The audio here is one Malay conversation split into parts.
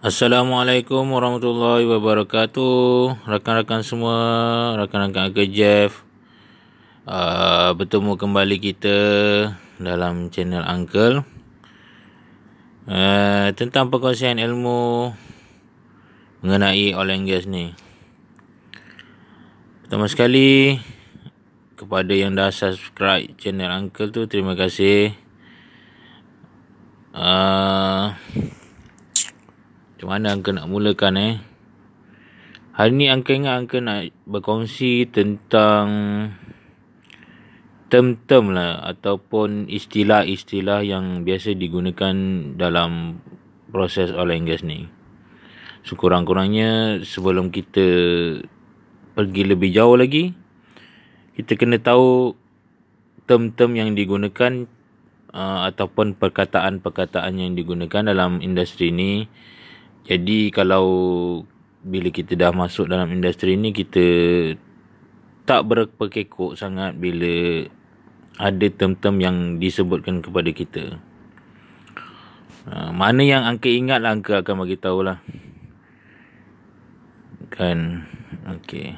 Assalamualaikum warahmatullahi wabarakatuh Rakan-rakan semua Rakan-rakan Uncle Jeff uh, Bertemu kembali kita Dalam channel Uncle uh, Tentang perkongsian ilmu Mengenai oil and gas ni Pertama sekali Kepada yang dah subscribe channel Uncle tu Terima kasih Uh, macam mana Angka nak mulakan eh? Hari ni Angka ingat Angka nak berkongsi tentang term-term lah ataupun istilah-istilah yang biasa digunakan dalam proses oil and gas ni. Sekurang-kurangnya sebelum kita pergi lebih jauh lagi, kita kena tahu term-term yang digunakan uh, ataupun perkataan-perkataan yang digunakan dalam industri ni. Jadi kalau bila kita dah masuk dalam industri ni kita tak berpekekok sangat bila ada term-term yang disebutkan kepada kita. Uh, mana yang angka ingat lah angka akan bagi tahu Kan? Okey.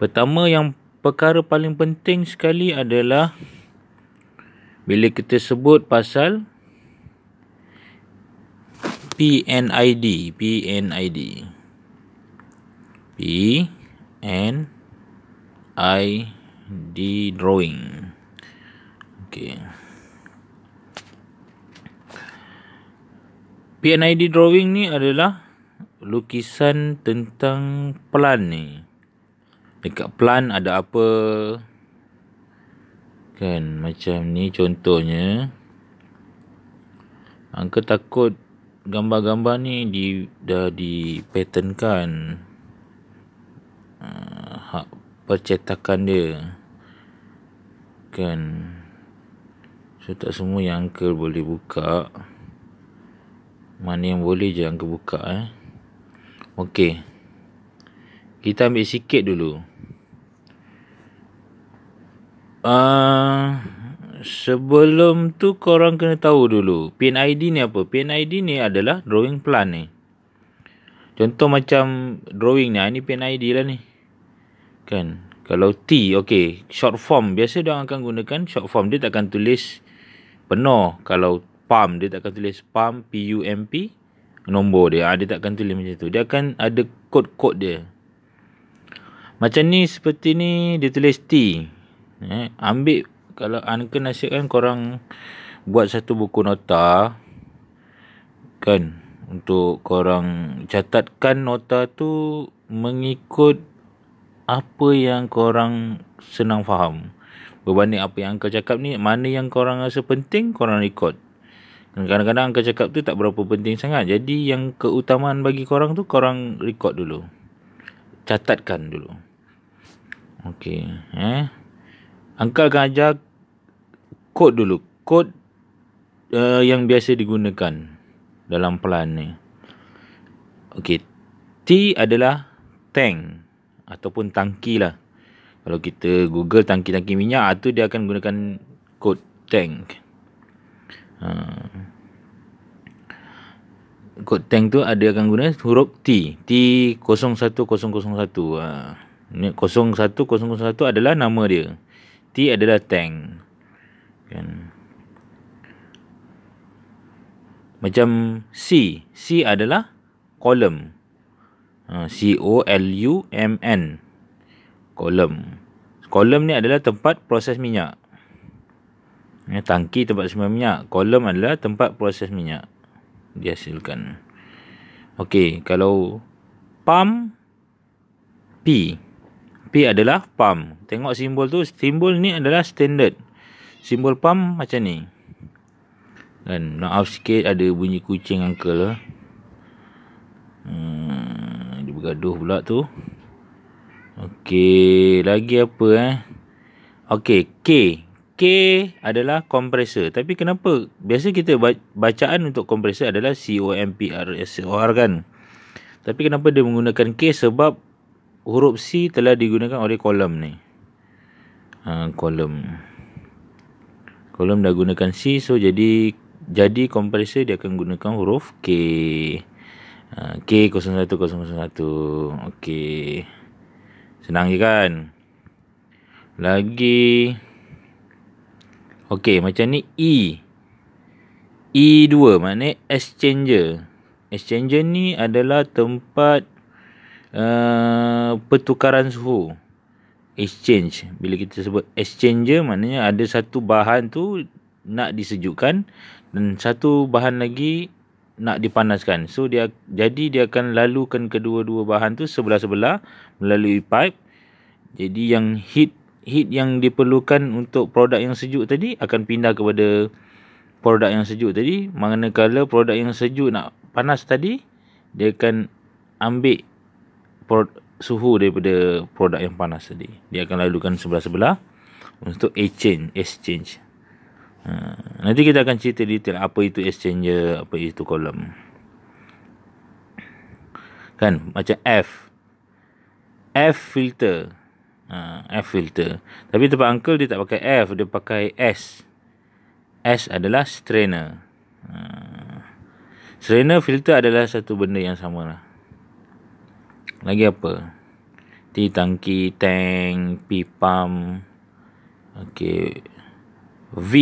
Pertama yang perkara paling penting sekali adalah bila kita sebut pasal P N I D P N I D P N I D drawing Okay. P N I D drawing ni adalah lukisan tentang plan ni dekat plan ada apa kan macam ni contohnya angka takut gambar-gambar ni di dah dipatenkan uh, ah, hak percetakan dia kan so tak semua yang uncle boleh buka mana yang boleh je uncle buka eh okey kita ambil sikit dulu uh, sebelum tu korang kena tahu dulu PIN ID ni apa? PIN ID ni adalah drawing plan ni. Contoh macam drawing ni, ah, PIN ID lah ni. Kan? Kalau T, okay. Short form. Biasa dia akan gunakan short form. Dia takkan tulis penuh. Kalau PAM, dia takkan tulis PAM, P-U-M-P. Nombor dia. Ha, dia takkan tulis macam tu. Dia akan ada kod-kod dia. Macam ni, seperti ni, dia tulis T. Eh, ambil kalau Uncle nasihat kan korang buat satu buku nota kan untuk korang catatkan nota tu mengikut apa yang korang senang faham berbanding apa yang Uncle cakap ni mana yang korang rasa penting korang record kadang-kadang Uncle cakap tu tak berapa penting sangat jadi yang keutamaan bagi korang tu korang record dulu catatkan dulu Okay, eh? Angka akan ajar kod dulu. Kod uh, yang biasa digunakan dalam pelan ni. Okey. T adalah tank ataupun tangki lah. Kalau kita google tangki-tangki minyak, ah, tu dia akan gunakan kod tank. Uh, ah. kod tank tu ada ah, akan guna huruf T. T0101. Uh, 0101 adalah nama dia. T adalah tank kan macam C C adalah kolom ha, C O L U M N kolom kolom ni adalah tempat proses minyak ya, tangki tempat semua minyak kolom adalah tempat proses minyak dihasilkan okey kalau pump P P adalah pump. Tengok simbol tu, simbol ni adalah standard. Simbol pump macam ni. Dan maaf sikit ada bunyi kucing uncle lah. Hmm, dia bergaduh pula tu. Okey, lagi apa eh? Okey, K. K adalah compressor. Tapi kenapa? Biasa kita bacaan untuk compressor adalah C-O-M-P-R-S-O-R kan? Tapi kenapa dia menggunakan K? Sebab huruf C telah digunakan oleh kolom ni. Ha, kolom. Kolom dah gunakan C. So, jadi jadi compressor dia akan gunakan huruf K. Ha, K0101 Okey Senang je kan Lagi Okey macam ni E E2 maknanya exchanger Exchanger ni adalah tempat Eh, pertukaran suhu exchange bila kita sebut exchanger maknanya ada satu bahan tu nak disejukkan dan satu bahan lagi nak dipanaskan so dia jadi dia akan lalukan kedua-dua bahan tu sebelah-sebelah melalui pipe jadi yang heat heat yang diperlukan untuk produk yang sejuk tadi akan pindah kepada produk yang sejuk tadi manakala produk yang sejuk nak panas tadi dia akan ambil pro, suhu daripada produk yang panas tadi. Dia akan lalukan sebelah-sebelah untuk exchange, exchange. Uh, nanti kita akan cerita detail apa itu exchanger, apa itu kolam. Kan macam F F filter. Uh, F filter. Tapi tempat uncle dia tak pakai F, dia pakai S. S adalah strainer. Uh, strainer filter adalah satu benda yang sama lah lagi apa ti tangki tank pipam okey v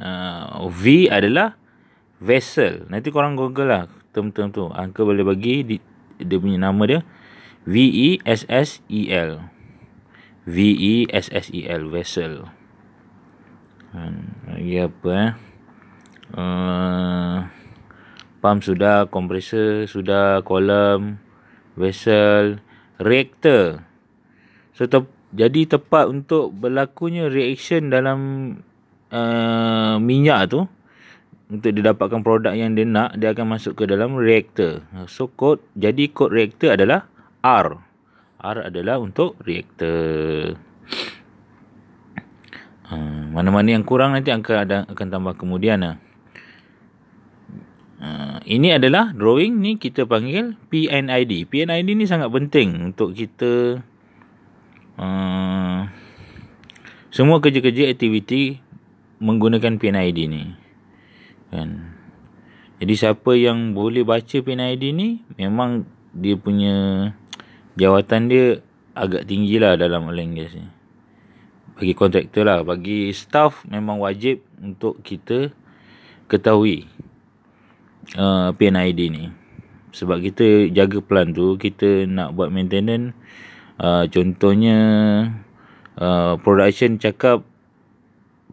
uh, v adalah vessel nanti korang google lah term term tu angka ah, boleh bagi di, dia punya nama dia v e s s e l v e s s e l vessel hmm, lagi apa eh uh, pump sudah compressor sudah kolam vessel reactor. So, te- jadi tepat untuk berlakunya reaction dalam uh, minyak tu untuk dia dapatkan produk yang dia nak, dia akan masuk ke dalam reaktor. So, kod, jadi kod reaktor adalah R. R adalah untuk reaktor. Uh, mana-mana yang kurang nanti akan, akan tambah kemudian lah. Uh. Ah, ini adalah drawing ni kita panggil PNID. PNID ni sangat penting untuk kita uh, semua kerja-kerja aktiviti menggunakan PNID ni. Kan? Jadi siapa yang boleh baca PNID ni memang dia punya jawatan dia agak tinggi lah dalam language ni. Bagi kontraktor lah. Bagi staff memang wajib untuk kita ketahui uh, PNID ni sebab kita jaga pelan tu kita nak buat maintenance uh, contohnya uh, production cakap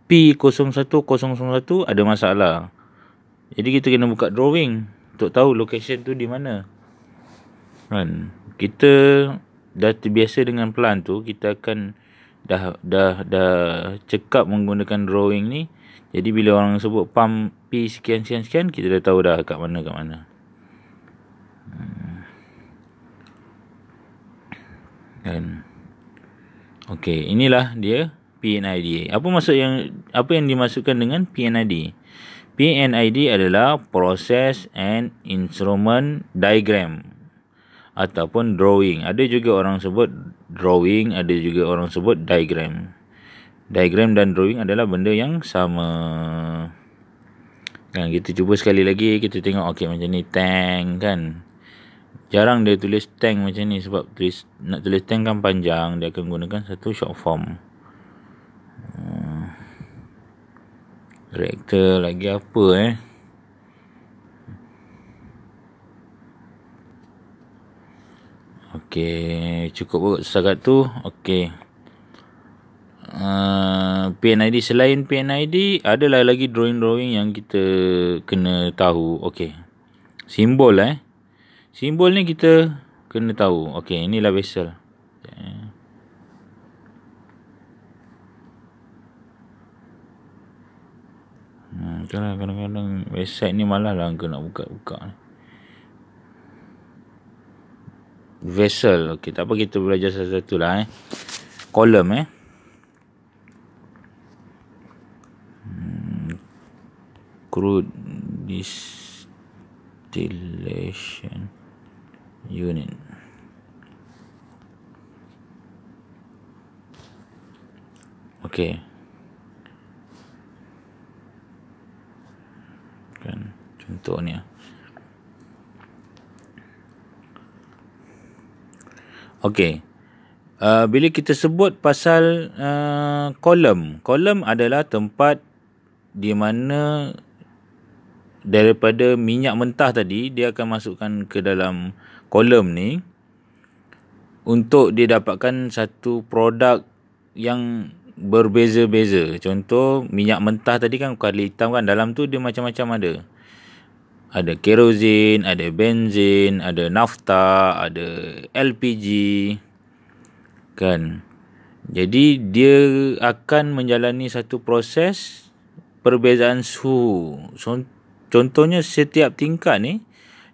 P0101 ada masalah jadi kita kena buka drawing untuk tahu location tu di mana kan kita dah terbiasa dengan pelan tu kita akan dah dah dah cekap menggunakan drawing ni jadi bila orang sebut pump P sekian sekian sekian kita dah tahu dah kat mana kat mana. Hmm. Dan, Okey, inilah dia PNID. Apa maksud yang apa yang dimasukkan dengan PNID? PNID adalah process and instrument diagram ataupun drawing. Ada juga orang sebut drawing, ada juga orang sebut diagram diagram dan drawing adalah benda yang sama. Kan kita cuba sekali lagi kita tengok okey macam ni tank kan. Jarang dia tulis tank macam ni sebab tulis, nak tulis tank kan panjang dia akan gunakan satu short form. Hmm. Reaktor lagi apa eh? Okey, cukup buat setakat tu. Okey. Ah, PNID selain PNID ada lagi lagi drawing-drawing yang kita kena tahu. Okey. Simbol eh. Simbol ni kita kena tahu. Okey, inilah vessel. Hmm, lah, kadang-kadang kadang vessel ni malah lah kena buka-buka Vessel. Okey, tak apa kita belajar satu-satu lah eh. Column eh. crude distillation unit. Okay. Kan contohnya. Okay. Uh, bila kita sebut pasal uh, kolam, kolam adalah tempat di mana daripada minyak mentah tadi dia akan masukkan ke dalam kolom ni untuk dia dapatkan satu produk yang berbeza-beza. Contoh minyak mentah tadi kan kuali hitam kan dalam tu dia macam-macam ada. Ada kerosin, ada benzin, ada nafta, ada LPG. Kan. Jadi dia akan menjalani satu proses perbezaan suhu. Contoh contohnya setiap tingkat ni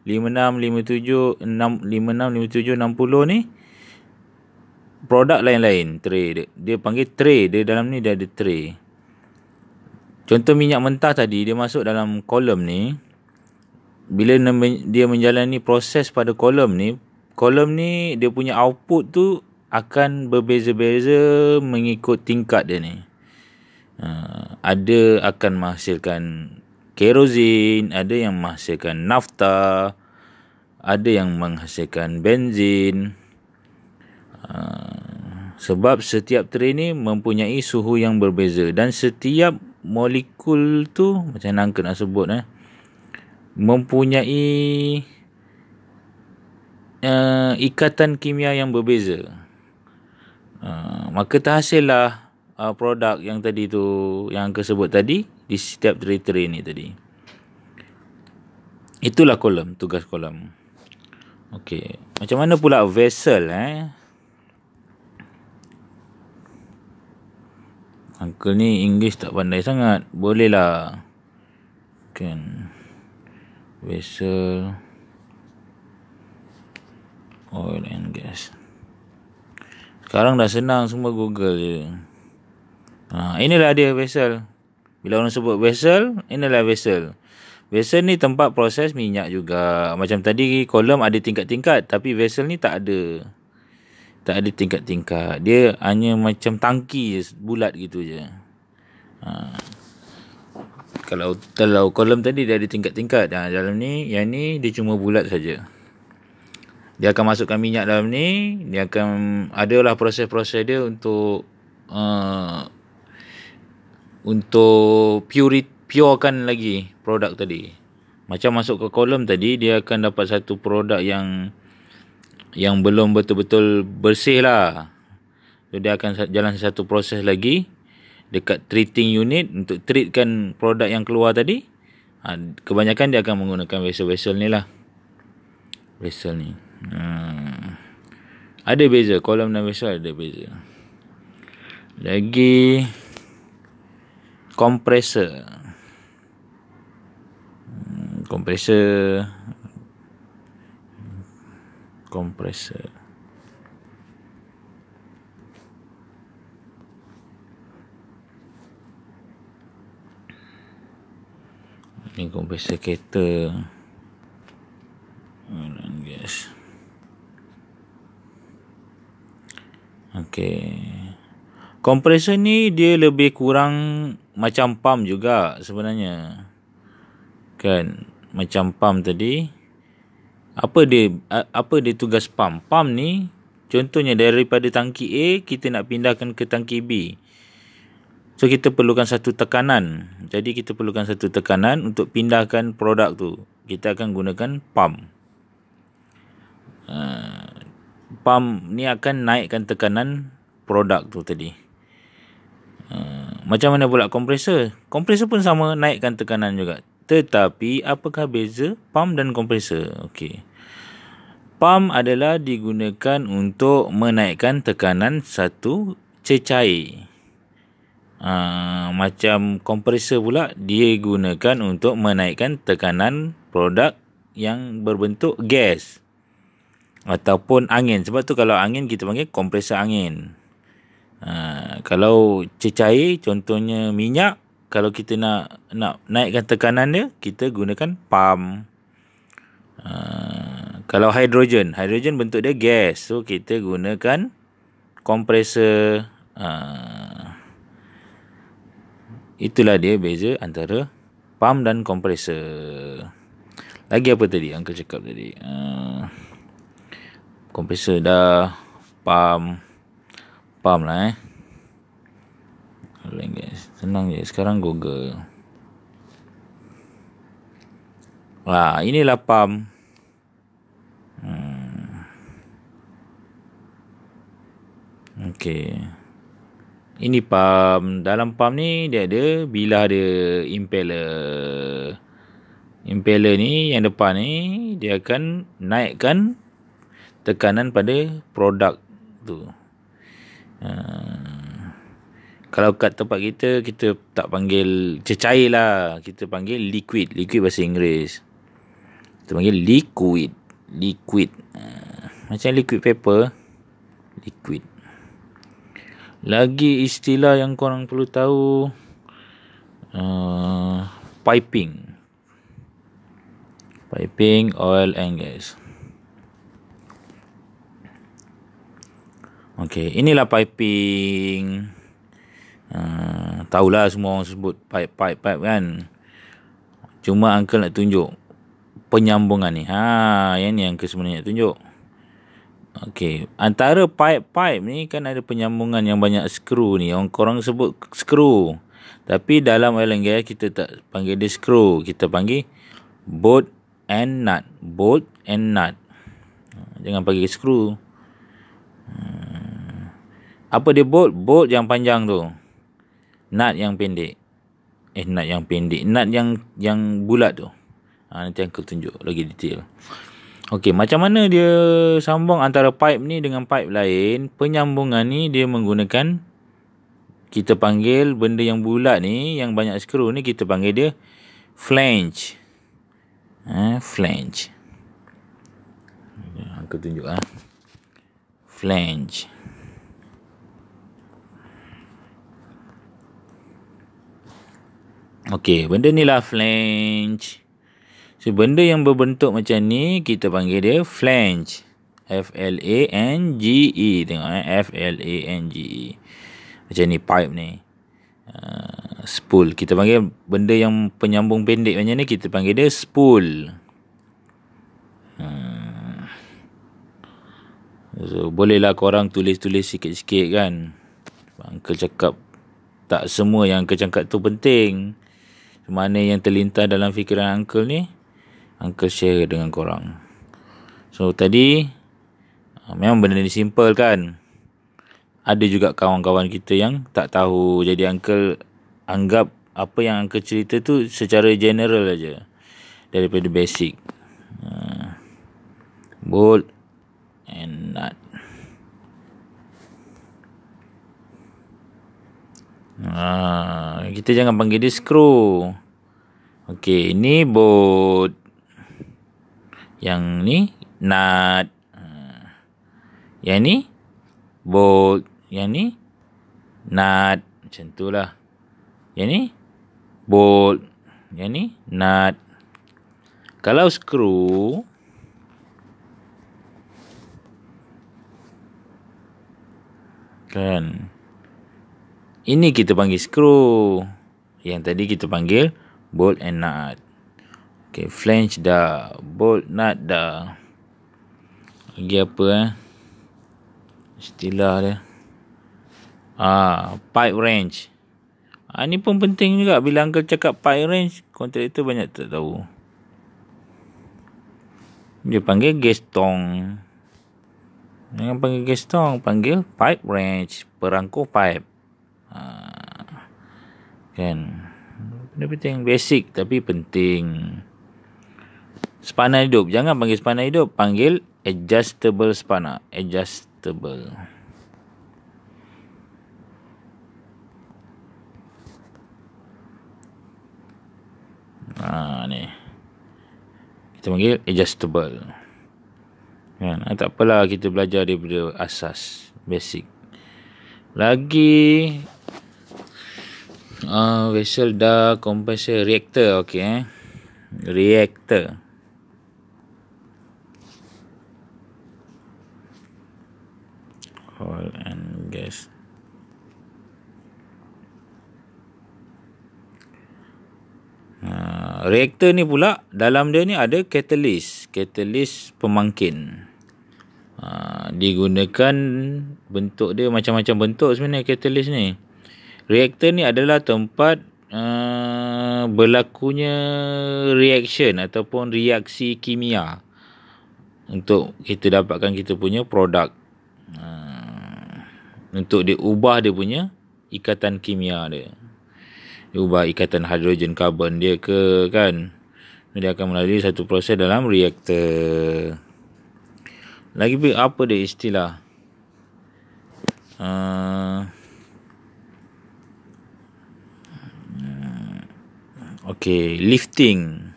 56 57 6 56 57 60ni produk lain-lain tray dia dia panggil tray dia dalam ni dia ada tray contoh minyak mentah tadi dia masuk dalam kolom ni bila dia menjalani proses pada kolom ni kolom ni dia punya output tu akan berbeza-beza mengikut tingkat dia ni. Uh, ada akan menghasilkan kerosin, ada yang menghasilkan nafta, ada yang menghasilkan benzin. Ah, sebab setiap train ni mempunyai suhu yang berbeza dan setiap molekul tu macam nangka nak sebut eh mempunyai uh, ikatan kimia yang berbeza. Uh, maka terhasillah uh, produk yang tadi tu yang aku tadi di setiap teritori ini tadi. Itulah kolam, tugas kolam. Okey, macam mana pula vessel eh? Uncle ni English tak pandai sangat. Boleh lah. Kan. Vessel. Oil and gas. Sekarang dah senang semua Google je. Ha, inilah dia vessel. Bila orang sebut vessel, inilah vessel. Vessel ni tempat proses minyak juga. Macam tadi kolam ada tingkat-tingkat tapi vessel ni tak ada. Tak ada tingkat-tingkat. Dia hanya macam tangki je, bulat gitu je. Ha. Kalau kalau kolam tadi dia ada tingkat-tingkat. Ha, dalam ni, yang ni dia cuma bulat saja. Dia akan masukkan minyak dalam ni. Dia akan adalah proses-proses dia untuk uh, untuk pure, purekan lagi produk tadi. Macam masuk ke kolom tadi, dia akan dapat satu produk yang yang belum betul-betul bersih lah. So, dia akan jalan satu proses lagi dekat treating unit untuk treatkan produk yang keluar tadi. Ha, kebanyakan dia akan menggunakan vessel-vessel ni lah. Vessel ni. Hmm. Ada beza. Kolom dan vessel ada beza. Lagi kompresor hmm, kompresor kompresor ni kompresor kereta dan gas okey kompresor ni dia lebih kurang macam pam juga sebenarnya. Kan? Macam pam tadi. Apa dia apa dia tugas pam? Pam ni contohnya daripada tangki A kita nak pindahkan ke tangki B. So kita perlukan satu tekanan. Jadi kita perlukan satu tekanan untuk pindahkan produk tu. Kita akan gunakan pam. Ha, uh, pam ni akan naikkan tekanan produk tu tadi. Uh, macam mana pula kompresor? Kompresor pun sama, naikkan tekanan juga. Tetapi, apakah beza pump dan kompresor? Okey. Pump adalah digunakan untuk menaikkan tekanan satu cecair. Ha, macam kompresor pula, dia gunakan untuk menaikkan tekanan produk yang berbentuk gas ataupun angin. Sebab tu kalau angin kita panggil kompresor angin. Ha, kalau cecair contohnya minyak kalau kita nak nak naikkan tekanan dia kita gunakan pam. Ha, kalau hidrogen, hidrogen bentuk dia gas. So kita gunakan kompresor. Ha, itulah dia beza antara pam dan kompresor. Lagi apa tadi Uncle cakap tadi? Ha, kompresor dah pam faham lah eh. Ringgit. Senang je. Sekarang Google. Wah, inilah PAM. Hmm. Okay. Ini PAM. Dalam PAM ni dia ada bilah dia impeller. Impeller ni yang depan ni dia akan naikkan tekanan pada produk tu. Ah. kalau kat tempat kita, kita tak panggil cecair lah. Kita panggil liquid. Liquid bahasa Inggeris. Kita panggil liquid. Liquid. Ah, macam liquid paper. Liquid. Lagi istilah yang korang perlu tahu. Uh, piping. Piping oil and gas. Okey, inilah piping. Uh, tahulah semua orang sebut pipe, pipe, kan. Cuma Uncle nak tunjuk penyambungan ni. Ha, yang ni yang kesemuanya nak tunjuk. Okey, antara pipe-pipe ni kan ada penyambungan yang banyak skru ni. Orang korang sebut skru. Tapi dalam oil and gas kita tak panggil dia skru. Kita panggil bolt and nut. Bolt and nut. Ah, jangan panggil skru. Ah, apa dia bolt bolt yang panjang tu nut yang pendek eh nut yang pendek nut yang yang bulat tu ha, nanti aku tunjuk lagi detail Okey, macam mana dia sambung antara pipe ni dengan pipe lain? Penyambungan ni dia menggunakan kita panggil benda yang bulat ni yang banyak skru ni kita panggil dia flange. Ha, flange. Ya, aku tunjuk ah. Ha. Flange. Okey, benda ni lah flange. So, benda yang berbentuk macam ni, kita panggil dia flange. F-L-A-N-G-E. Tengok eh, F-L-A-N-G-E. Macam ni, pipe ni. Uh, spool. Kita panggil benda yang penyambung pendek macam ni, kita panggil dia spool. Ah. So, bolehlah korang tulis-tulis sikit-sikit kan. Uncle cakap tak semua yang Uncle tu penting mana yang terlintas dalam fikiran uncle ni uncle share dengan korang so tadi ah, memang benda ni simple kan ada juga kawan-kawan kita yang tak tahu jadi uncle anggap apa yang uncle cerita tu secara general aja daripada basic ah, bold and nut Ah, kita jangan panggil dia skru. Okey, ini bot. Yang ni nut. Ah, yang ni bot. Yang ni nut. Macam tu lah. Yang ni bot. Yang ni nut. Kalau skru, kan? Ini kita panggil screw. Yang tadi kita panggil bolt and nut. Okay, flange dah. Bolt, nut dah. Lagi apa eh? Istilah dia. Ah, pipe wrench. Ah, ini pun penting juga. Bila Uncle cakap pipe wrench, kontraktor banyak tak tahu. Dia panggil gestong. Jangan panggil gestong, panggil pipe wrench. Perangkuh pipe. Ah. kan benda penting basic tapi penting spana hidup jangan panggil spana hidup panggil adjustable spana adjustable ha, ni kita panggil adjustable kan ha, tak apalah kita belajar daripada asas basic lagi uh, vessel da compressor reactor okey eh reactor oil and gas uh, reactor ni pula dalam dia ni ada katalis katalis pemangkin uh, digunakan bentuk dia macam-macam bentuk sebenarnya katalis ni Reaktor ni adalah tempat uh, berlakunya reaction ataupun reaksi kimia untuk kita dapatkan kita punya produk uh, untuk dia ubah dia punya ikatan kimia dia. Dia ubah ikatan hidrogen karbon dia ke kan. Dia akan melalui satu proses dalam reaktor. Lagi apa dia istilah? Uh, Okey, lifting.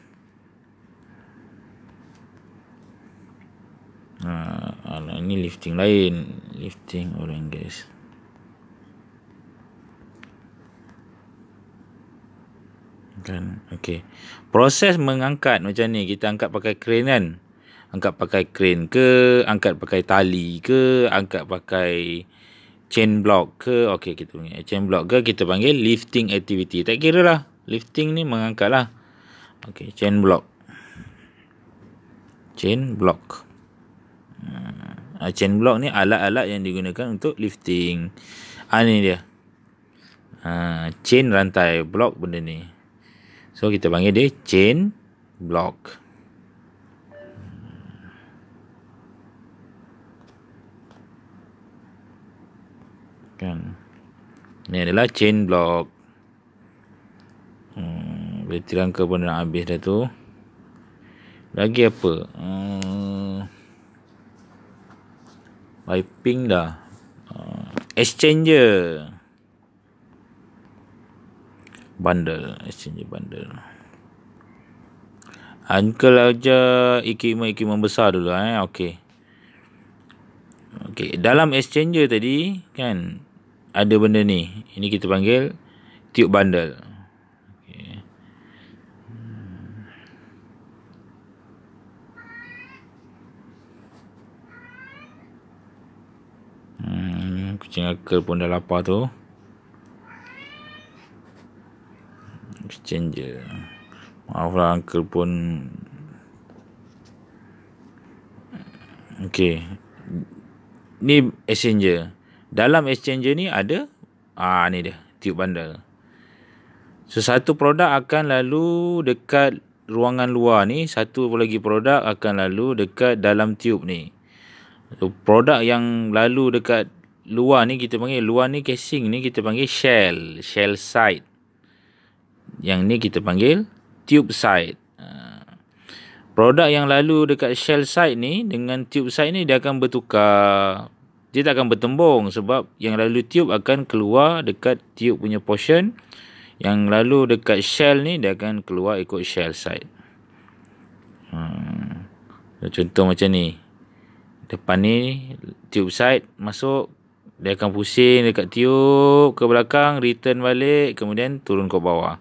Ha, ah, ala, ini lifting lain. Lifting orang guys. Kan? okey. Proses mengangkat macam ni. Kita angkat pakai kren kan? Angkat pakai kren ke? Angkat pakai tali ke? Angkat pakai chain block ke? okey kita panggil chain block ke? Kita panggil lifting activity. Tak kira lah lifting ni mengangkat lah. Okay, chain block. Chain block. Uh, chain block ni alat-alat yang digunakan untuk lifting. Ah, ni dia. Uh, chain rantai block benda ni. So, kita panggil dia chain block. Kan. Ini adalah chain block. Hmm, boleh terangkan pun nak habis dah tu. Lagi apa? Hmm, wiping dah. Hmm, exchanger. Bundle. Exchanger bundle. Uncle aja equipment-equipment besar dulu. Eh? Okay. Okay. Dalam exchanger tadi, kan? Ada benda ni. Ini kita panggil tube bundle. kucing akal pun dah lapar tu exchange je maaf lah uncle pun ok ni exchanger dalam exchanger ni ada ah ni dia tiup bandar sesatu so, produk akan lalu dekat ruangan luar ni satu lagi produk akan lalu dekat dalam tiup ni so, produk yang lalu dekat luar ni kita panggil luar ni casing ni kita panggil shell shell side yang ni kita panggil tube side ha. produk yang lalu dekat shell side ni dengan tube side ni dia akan bertukar dia tak akan bertembung sebab yang lalu tube akan keluar dekat tube punya portion yang lalu dekat shell ni dia akan keluar ikut shell side hmm. Ha. contoh macam ni depan ni tube side masuk dia akan pusing dekat tiup ke belakang, return balik, kemudian turun ke bawah.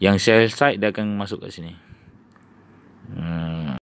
Yang sell side dia akan masuk kat sini. Hmm.